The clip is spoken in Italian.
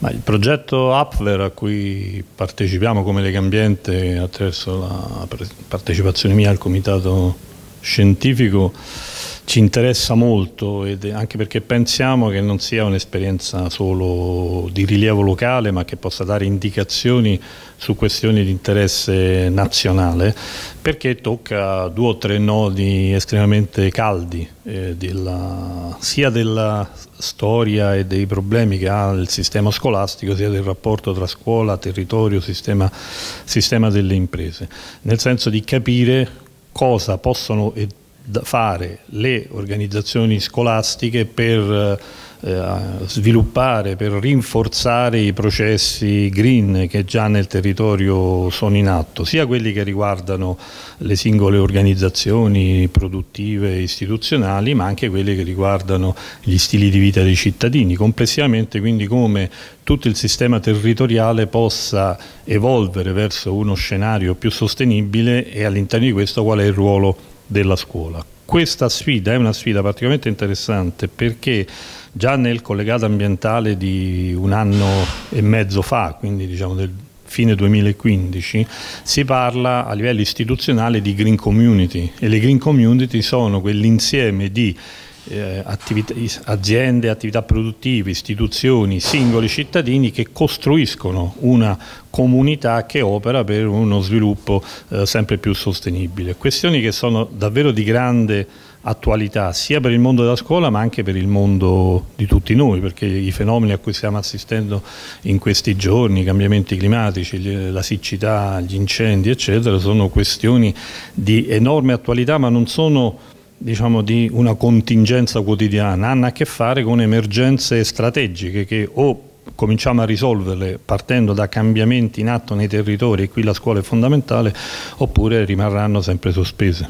Ma il progetto Upver a cui partecipiamo come Lega Ambiente attraverso la partecipazione mia al comitato scientifico ci interessa molto, anche perché pensiamo che non sia un'esperienza solo di rilievo locale, ma che possa dare indicazioni su questioni di interesse nazionale, perché tocca due o tre nodi estremamente caldi, eh, della, sia della storia e dei problemi che ha il sistema scolastico, sia del rapporto tra scuola, territorio, sistema, sistema delle imprese, nel senso di capire cosa possono e fare le organizzazioni scolastiche per eh, sviluppare, per rinforzare i processi green che già nel territorio sono in atto, sia quelli che riguardano le singole organizzazioni produttive e istituzionali, ma anche quelli che riguardano gli stili di vita dei cittadini. Complessivamente quindi come tutto il sistema territoriale possa evolvere verso uno scenario più sostenibile e all'interno di questo qual è il ruolo della scuola. Questa sfida è una sfida particolarmente interessante perché già nel collegato ambientale di un anno e mezzo fa, quindi diciamo del fine 2015, si parla a livello istituzionale di green community e le green community sono quell'insieme di eh, attività, aziende, attività produttive, istituzioni, singoli cittadini che costruiscono una comunità che opera per uno sviluppo eh, sempre più sostenibile. Questioni che sono davvero di grande importanza attualità sia per il mondo della scuola ma anche per il mondo di tutti noi perché i fenomeni a cui stiamo assistendo in questi giorni, i cambiamenti climatici, la siccità, gli incendi eccetera sono questioni di enorme attualità ma non sono diciamo, di una contingenza quotidiana, hanno a che fare con emergenze strategiche che o cominciamo a risolverle partendo da cambiamenti in atto nei territori e qui la scuola è fondamentale oppure rimarranno sempre sospese.